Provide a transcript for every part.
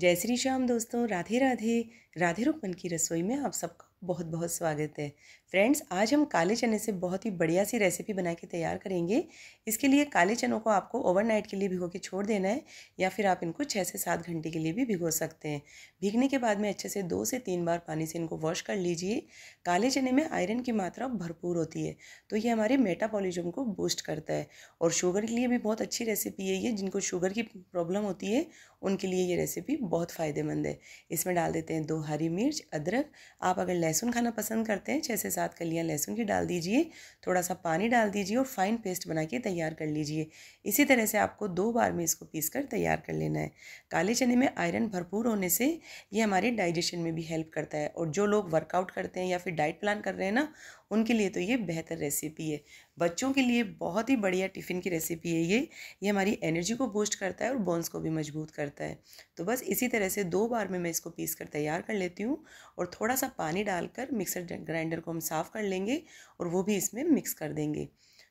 जय श्री श्याम दोस्तों राधे राधे राधे रुकमन की रसोई में आप सबका बहुत बहुत स्वागत है फ्रेंड्स आज हम काले चने से बहुत ही बढ़िया सी रेसिपी बना के तैयार करेंगे इसके लिए काले चनों को आपको ओवरनाइट के लिए भिगो के छोड़ देना है या फिर आप इनको छः से सात घंटे के लिए भी भिगो सकते हैं भीगने के बाद में अच्छे से दो से तीन बार पानी से इनको वॉश कर लीजिए काले चने में आयरन की मात्रा भरपूर होती है तो ये हमारे मेटाबॉलिज्म को बूस्ट करता है और शुगर के लिए भी बहुत अच्छी रेसिपी है ये जिनको शुगर की प्रॉब्लम होती है उनके लिए ये रेसिपी बहुत फ़ायदेमंद है इसमें डाल देते हैं दो हरी मिर्च अदरक आप अगर लहसुन खाना पसंद करते हैं छः से सात कलियाँ लहसुन की डाल दीजिए थोड़ा सा पानी डाल दीजिए और फाइन पेस्ट बना के तैयार कर लीजिए इसी तरह से आपको दो बार में इसको पीस कर तैयार कर लेना है काले चने में आयरन भरपूर होने से ये हमारे डाइजेशन में भी हेल्प करता है और जो लोग वर्कआउट करते हैं या फिर डाइट प्लान कर रहे हैं ना उनके लिए तो ये बेहतर रेसिपी है बच्चों के लिए बहुत ही बढ़िया टिफ़िन की रेसिपी है ये ये हमारी एनर्जी को बूस्ट करता है और बोन्स को भी मजबूत करता है तो बस इसी तरह से दो बार में मैं इसको पीस कर तैयार कर लेती हूँ और थोड़ा सा पानी डालकर मिक्सर ग्राइंडर को हम साफ़ कर लेंगे और वो भी इसमें मिक्स कर देंगे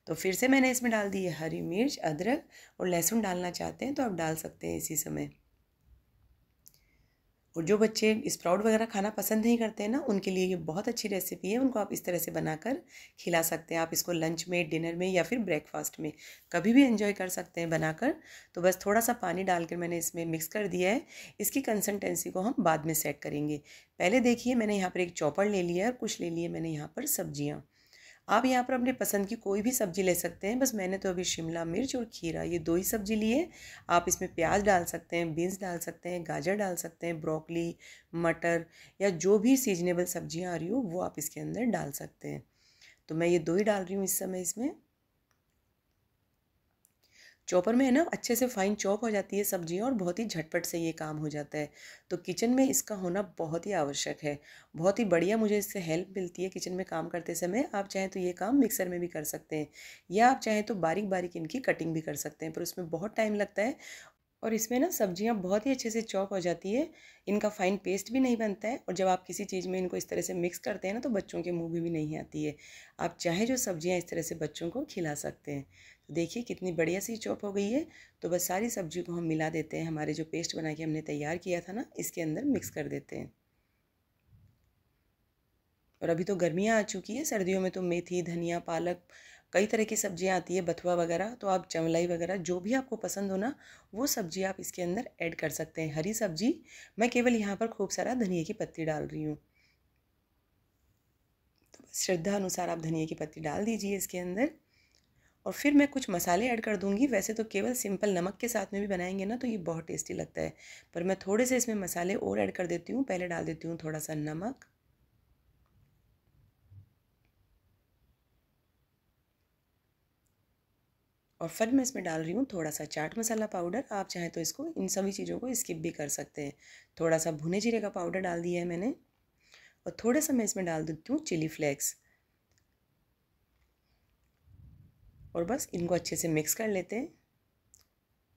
तो फिर से मैंने इसमें डाल दी है हरी मिर्च अदरक और लहसुन डालना चाहते हैं तो आप डाल सकते हैं इसी समय और जो बच्चे स्प्राउट वगैरह खाना पसंद नहीं करते हैं ना उनके लिए ये बहुत अच्छी रेसिपी है उनको आप इस तरह से बनाकर खिला सकते हैं आप इसको लंच में डिनर में या फिर ब्रेकफास्ट में कभी भी एंजॉय कर सकते हैं बनाकर तो बस थोड़ा सा पानी डालकर मैंने इसमें मिक्स कर दिया है इसकी कंसिस्टेंसी को हम बाद में सेट करेंगे पहले देखिए मैंने यहाँ पर एक चॉपर ले लिया है और कुछ ले लिए मैंने यहाँ पर सब्जियाँ आप यहाँ पर अपने पसंद की कोई भी सब्ज़ी ले सकते हैं बस मैंने तो अभी शिमला मिर्च और खीरा ये दो ही सब्ज़ी ली है आप इसमें प्याज डाल सकते हैं बीन्स डाल सकते हैं गाजर डाल सकते हैं ब्रोकली मटर या जो भी सीजनेबल सब्जियाँ आ रही हो वो आप इसके अंदर डाल सकते हैं तो मैं ये दो ही डाल रही हूँ इस समय इसमें चॉपर में है ना अच्छे से फाइन चॉप हो जाती है सब्जियाँ और बहुत ही झटपट से ये काम हो जाता है तो किचन में इसका होना बहुत ही आवश्यक है बहुत ही बढ़िया मुझे इससे हेल्प मिलती है किचन में काम करते समय आप चाहें तो ये काम मिक्सर में भी कर सकते हैं या आप चाहें तो बारीक बारीक इनकी कटिंग भी कर सकते हैं पर उसमें बहुत टाइम लगता है और इसमें ना सब्जियां बहुत ही अच्छे से चॉप हो जाती है इनका फाइन पेस्ट भी नहीं बनता है और जब आप किसी चीज़ में इनको इस तरह से मिक्स करते हैं ना तो बच्चों के मुंह में भी नहीं आती है आप चाहे जो सब्जियां इस तरह से बच्चों को खिला सकते हैं तो देखिए कितनी बढ़िया सी चॉप हो गई है तो बस सारी सब्जी को हम मिला देते हैं हमारे जो पेस्ट बना के हमने तैयार किया था ना इसके अंदर मिक्स कर देते हैं और अभी तो गर्मियाँ आ चुकी है सर्दियों में तो मेथी धनिया पालक कई तरह की सब्ज़ियाँ आती है बथुआ वगैरह तो आप चमलाई वगैरह जो भी आपको पसंद हो ना वो सब्जी आप इसके अंदर ऐड कर सकते हैं हरी सब्जी मैं केवल यहाँ पर खूब सारा धनिया की पत्ती डाल रही हूँ तो श्रद्धा अनुसार आप धनिया की पत्ती डाल दीजिए इसके अंदर और फिर मैं कुछ मसाले ऐड कर दूंगी वैसे तो केवल सिंपल नमक के साथ में भी बनाएंगे ना तो ये बहुत टेस्टी लगता है पर मैं थोड़े से इसमें मसाले और ऐड कर देती हूँ पहले डाल देती हूँ थोड़ा सा नमक और फिर मैं इसमें डाल रही हूँ थोड़ा सा चाट मसाला पाउडर आप चाहें तो इसको इन सभी चीज़ों को स्किप भी कर सकते हैं थोड़ा सा भुने जीरे का पाउडर डाल दिया है मैंने और थोड़ा सा मैं इसमें डाल देती हूँ चिली फ्लेक्स और बस इनको अच्छे से मिक्स कर लेते हैं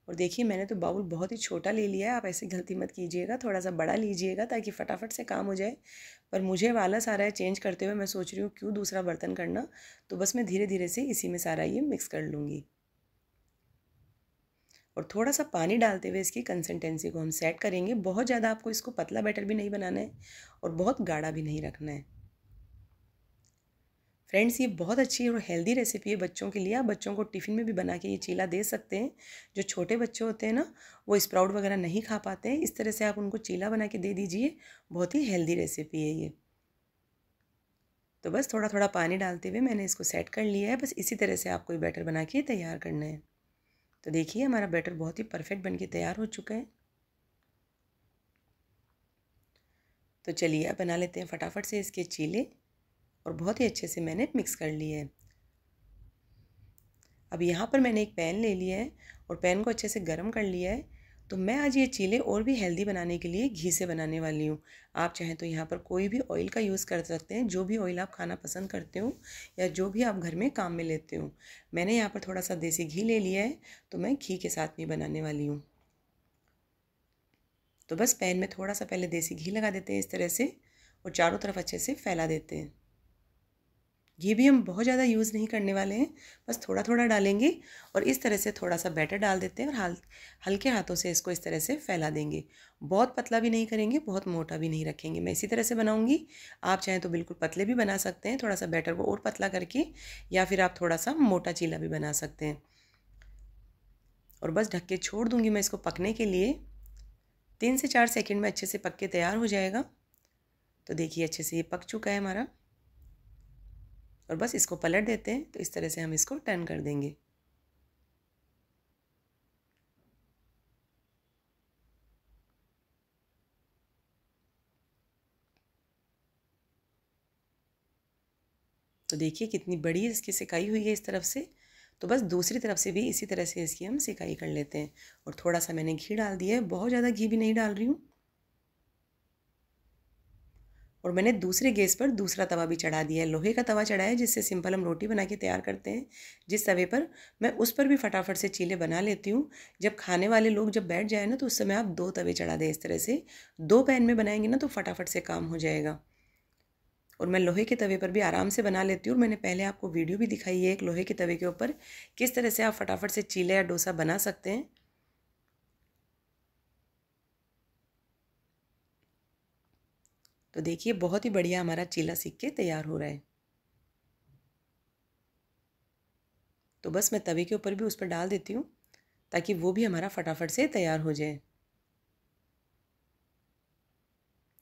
और देखिए मैंने तो बाउल बहुत ही छोटा ले लिया है आप ऐसी गलती मत कीजिएगा थोड़ा सा बड़ा लीजिएगा ताकि फटाफट से काम हो जाए पर मुझे वाला सारा है चेंज करते हुए मैं सोच रही हूँ क्यों दूसरा बर्तन करना तो बस मैं धीरे धीरे से इसी में सारा ये मिक्स कर लूँगी और थोड़ा सा पानी डालते हुए इसकी कंसिस्टेंसी को हम सेट करेंगे बहुत ज़्यादा आपको इसको पतला बैटर भी नहीं बनाना है और बहुत गाढ़ा भी नहीं रखना है फ्रेंड्स ये बहुत अच्छी और हेल्दी रेसिपी है बच्चों के लिए आप बच्चों को टिफ़िन में भी बना के ये चीला दे सकते हैं जो छोटे बच्चे होते हैं ना वो स्प्राउट वगैरह नहीं खा पाते हैं इस तरह से आप उनको चीला बना के दे दीजिए बहुत ही हेल्दी रेसिपी है ये तो बस थोड़ा थोड़ा पानी डालते हुए मैंने इसको सेट कर लिया है बस इसी तरह से आपको ये बैटर बना के तैयार करना है तो देखिए हमारा बैटर बहुत ही परफेक्ट बनके तैयार हो चुका है तो चलिए अब बना लेते हैं फटाफट से इसके चीले और बहुत ही अच्छे से मैंने मिक्स कर लिए है अब यहाँ पर मैंने एक पैन ले लिया है और पैन को अच्छे से गर्म कर लिया है तो मैं आज ये चीले और भी हेल्दी बनाने के लिए घी से बनाने वाली हूँ आप चाहें तो यहाँ पर कोई भी ऑयल का यूज़ कर सकते हैं जो भी ऑयल आप खाना पसंद करते हो या जो भी आप घर में काम में लेते हो मैंने यहाँ पर थोड़ा सा देसी घी ले लिया है तो मैं घी के साथ भी बनाने वाली हूँ तो बस पैन में थोड़ा सा पहले देसी घी लगा देते हैं इस तरह से और चारों तरफ अच्छे से फैला देते हैं ये भी हम बहुत ज़्यादा यूज़ नहीं करने वाले हैं बस थोड़ा थोड़ा डालेंगे और इस तरह से थोड़ा सा बैटर डाल देते हैं और हल हल्के हाथों से इसको इस तरह से फैला देंगे बहुत पतला भी नहीं करेंगे बहुत मोटा भी नहीं रखेंगे मैं इसी तरह से बनाऊँगी आप चाहें तो बिल्कुल पतले भी बना सकते हैं थोड़ा सा बैटर को और पतला करके या फिर आप थोड़ा सा मोटा चीला भी बना सकते हैं और बस ढक के छोड़ दूँगी मैं इसको पकने के लिए तीन से चार सेकेंड में अच्छे से पक के तैयार हो जाएगा तो देखिए अच्छे से ये पक चुका है हमारा और बस इसको पलट देते हैं तो इस तरह से हम इसको टर्न कर देंगे तो देखिए कितनी बड़ी इसकी सिकाई हुई है इस तरफ से तो बस दूसरी तरफ से भी इसी तरह से इसकी हम सिकाई कर लेते हैं और थोड़ा सा मैंने घी डाल दिया है बहुत ज़्यादा घी भी नहीं डाल रही हूँ और मैंने दूसरे गैस पर दूसरा तवा भी चढ़ा दिया है लोहे का तवा चढ़ाया है जिससे सिंपल हम रोटी बना के तैयार करते हैं जिस तवे पर मैं उस पर भी फटाफट से चीले बना लेती हूँ जब खाने वाले लोग जब बैठ जाए ना तो उस समय आप दो तवे चढ़ा दें इस तरह से दो पैन में बनाएंगे ना तो फटाफट से काम हो जाएगा और मैं लोहे के तवे पर भी आराम से बना लेती हूँ और मैंने पहले आपको वीडियो भी दिखाई है एक लोहे के तवे के ऊपर किस तरह से आप फटाफट से चीले या डोसा बना सकते हैं तो देखिए बहुत ही बढ़िया हमारा चीला सीख के तैयार हो रहा है तो बस मैं तवे के ऊपर भी उस पर डाल देती हूँ ताकि वो भी हमारा फटाफट से तैयार हो जाए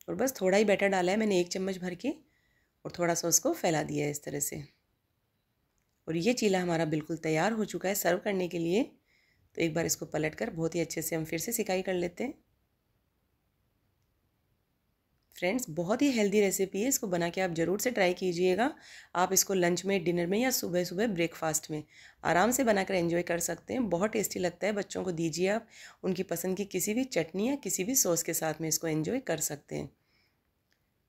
और बस थोड़ा ही बैटर डाला है मैंने एक चम्मच भर के और थोड़ा सा उसको फैला दिया है इस तरह से और ये चीला हमारा बिल्कुल तैयार हो चुका है सर्व करने के लिए तो एक बार इसको पलट कर बहुत ही अच्छे से हम फिर से सिकाई कर लेते हैं फ्रेंड्स बहुत ही हेल्दी रेसिपी है इसको बना के आप ज़रूर से ट्राई कीजिएगा आप इसको लंच में डिनर में या सुबह सुबह ब्रेकफास्ट में आराम से बनाकर एंजॉय कर सकते हैं बहुत टेस्टी लगता है बच्चों को दीजिए आप उनकी पसंद की किसी भी चटनी या किसी भी सॉस के साथ में इसको एंजॉय कर सकते हैं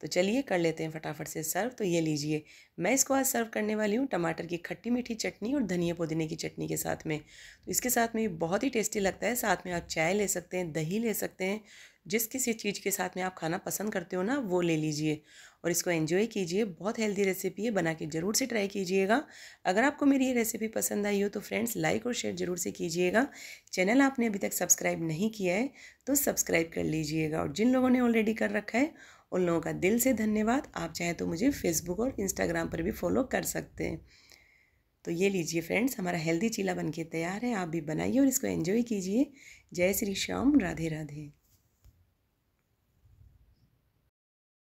तो चलिए कर लेते हैं फटाफट से सर्व तो ये लीजिए मैं इसको आज सर्व करने वाली हूँ टमाटर की खट्टी मीठी चटनी और धनिया पुदीने की चटनी के साथ में तो इसके साथ में भी बहुत ही टेस्टी लगता है साथ में आप चाय ले सकते हैं दही ले सकते हैं जिस किसी चीज़ के साथ में आप खाना पसंद करते हो ना वो ले लीजिए और इसको एंजॉय कीजिए बहुत हेल्दी रेसिपी है बना के ज़रूर से ट्राई कीजिएगा अगर आपको मेरी ये रेसिपी पसंद आई हो तो फ्रेंड्स लाइक और शेयर ज़रूर से कीजिएगा चैनल आपने अभी तक सब्सक्राइब नहीं किया है तो सब्सक्राइब कर लीजिएगा और जिन लोगों ने ऑलरेडी कर रखा है उन लोगों का दिल से धन्यवाद आप चाहें तो मुझे फेसबुक और इंस्टाग्राम पर भी फॉलो कर सकते हैं तो ये लीजिए फ्रेंड्स हमारा हेल्दी चीला बनके तैयार है आप भी बनाइए और इसको एंजॉय कीजिए जय श्री श्याम राधे राधे